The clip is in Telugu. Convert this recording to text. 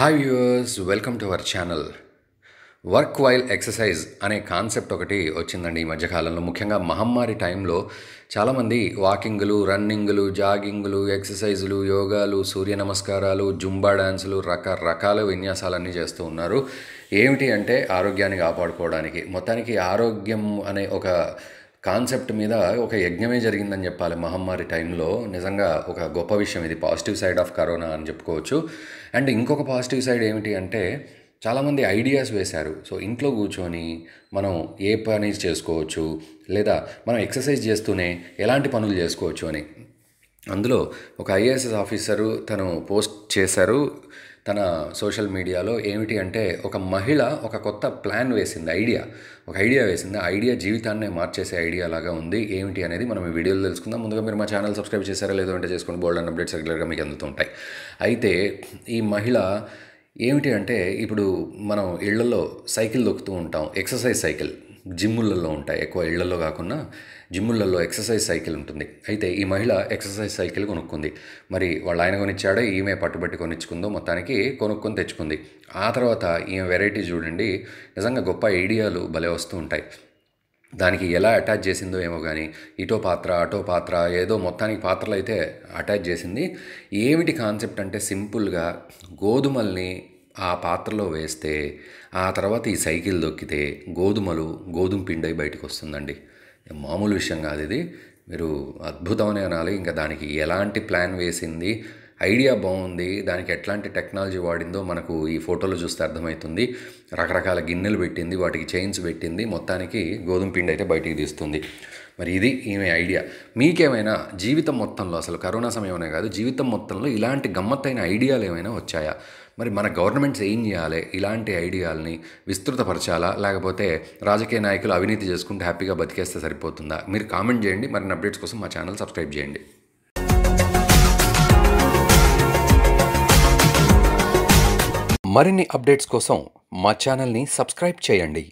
hi viewers welcome to our channel work while exercise అనే కాన్సెప్ట్ ఒకటి వచ్చిందండి ఈ మధ్యకాలంలో ముఖ్యంగా మహమ్మారి టైంలో చాలామంది వాకింగ్లు రన్నింగ్లు జాగింగ్లు ఎక్సర్సైజులు యోగాలు సూర్య నమస్కారాలు జుంబా డ్యాన్సులు రకరకాల విన్యాసాలన్నీ చేస్తూ ఉన్నారు ఏమిటి అంటే ఆరోగ్యాన్ని కాపాడుకోవడానికి మొత్తానికి ఆరోగ్యం అనే ఒక కాన్సెప్ట్ మీద ఒక యజ్ఞమే జరిగిందని చెప్పాలి మహమ్మారి టైంలో నిజంగా ఒక గొప్ప విషయం ఇది పాజిటివ్ సైడ్ ఆఫ్ కరోనా అని చెప్పుకోవచ్చు అండ్ ఇంకొక పాజిటివ్ సైడ్ ఏమిటి అంటే చాలామంది ఐడియాస్ వేశారు సో ఇంట్లో కూర్చొని మనం ఏ పని చేసుకోవచ్చు లేదా మనం ఎక్సర్సైజ్ చేస్తూనే ఎలాంటి పనులు చేసుకోవచ్చు అని అందులో ఒక ఐఏఎస్ ఆఫీసరు తను పోస్ట్ చేశారు తన సోషల్ మీడియాలో ఏమిటి అంటే ఒక మహిళ ఒక కొత్త ప్లాన్ వేసింది ఐడియా ఒక ఐడియా వేసింది ఆ ఐడియా జీవితాన్నే మార్చేసే ఐడియా లాగా ఉంది ఏమిటి అనేది మనం ఈ వీడియోలో తెలుసుకుందాం ముందుగా మీరు మా ఛానల్ సబ్స్క్రైబ్ చేశారా లేదో అంటే చేసుకోండి బోల్డ్ అండ్ అప్డేట్స్ రెగ్యులర్గా మీకు ఉంటాయి అయితే ఈ మహిళ ఏమిటి అంటే ఇప్పుడు మనం ఇళ్లలో సైకిల్ దొక్కుతూ ఉంటాం ఎక్సర్సైజ్ సైకిల్ జిమ్ములలో ఉంటాయి ఎక్కువ ఇళ్లలో కాకుండా జిమ్ములలో ఎక్సర్సైజ్ సైకిల్ ఉంటుంది అయితే ఈ మహిళ ఎక్సర్సైజ్ సైకిల్ కొనుక్కుంది మరి వాళ్ళు ఆయన కొనిచ్చాడో ఈమె పట్టుబట్టి కొనిచ్చుకుందో మొత్తానికి కొనుక్కొని తెచ్చుకుంది ఆ తర్వాత ఈమె వెరైటీ చూడండి నిజంగా గొప్ప ఐడియాలు భలే వస్తూ ఉంటాయి దానికి ఎలా అటాచ్ చేసిందో ఏమో కానీ ఇటో పాత్ర అటో పాత్ర ఏదో మొత్తానికి పాత్రలు అయితే అటాచ్ చేసింది ఏమిటి కాన్సెప్ట్ అంటే సింపుల్గా గోధుమల్ని ఆ పాత్రలో వేస్తే ఆ తర్వాత ఈ సైకిల్ దొక్కితే గోధుమలు గోధుమ పిండి బయటకు వస్తుందండి మామూలు విషయం కాదు ఇది మీరు అద్భుతమనే అనాలి ఇంకా దానికి ఎలాంటి ప్లాన్ వేసింది ఐడియా బాగుంది దానికి ఎట్లాంటి టెక్నాలజీ వాడిందో మనకు ఈ ఫోటోలో చూస్తే అర్థమవుతుంది రకరకాల గిన్నెలు పెట్టింది వాటికి చైన్స్ పెట్టింది మొత్తానికి గోధుమ పిండి అయితే బయటికి తీస్తుంది మరి ఇది ఈమె ఐడియా మీకేమైనా జీవితం మొత్తంలో అసలు కరోనా సమయమనే కాదు జీవితం మొత్తంలో ఇలాంటి గమ్మత్తైన ఐడియాలు ఏమైనా వచ్చాయా మరి మన గవర్నమెంట్స్ ఏం చేయాలి ఇలాంటి ఐడియాలని విస్తృతపరచాలా లేకపోతే రాజకీయ నాయకులు అవినీతి చేసుకుంటూ హ్యాపీగా బతికేస్తే సరిపోతుందా మీరు కామెంట్ చేయండి మరిన్ని అప్డేట్స్ కోసం మా ఛానల్ సబ్స్క్రైబ్ చేయండి మరిన్ని అప్డేట్స్ కోసం మా ఛానల్ని సబ్స్క్రైబ్ చేయండి